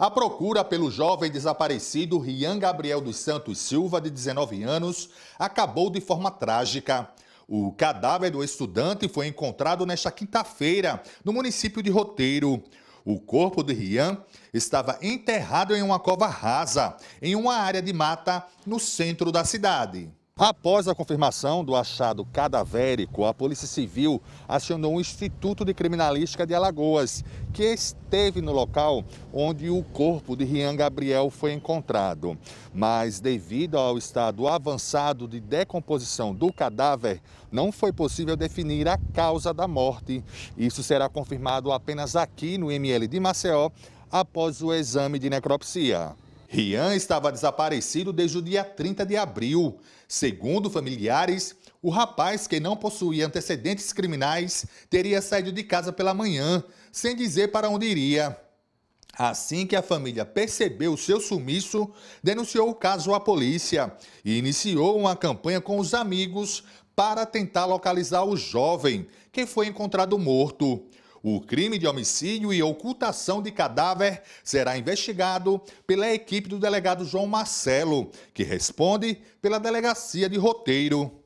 A procura pelo jovem desaparecido Rian Gabriel dos Santos Silva, de 19 anos, acabou de forma trágica. O cadáver do estudante foi encontrado nesta quinta-feira, no município de Roteiro. O corpo de Rian estava enterrado em uma cova rasa, em uma área de mata no centro da cidade. Após a confirmação do achado cadavérico, a Polícia Civil acionou o Instituto de Criminalística de Alagoas, que esteve no local onde o corpo de Rian Gabriel foi encontrado. Mas, devido ao estado avançado de decomposição do cadáver, não foi possível definir a causa da morte. Isso será confirmado apenas aqui no ML de Maceió, após o exame de necropsia. Rian estava desaparecido desde o dia 30 de abril. Segundo familiares, o rapaz, que não possuía antecedentes criminais, teria saído de casa pela manhã, sem dizer para onde iria. Assim que a família percebeu seu sumiço, denunciou o caso à polícia e iniciou uma campanha com os amigos para tentar localizar o jovem, que foi encontrado morto. O crime de homicídio e ocultação de cadáver será investigado pela equipe do delegado João Marcelo, que responde pela Delegacia de Roteiro.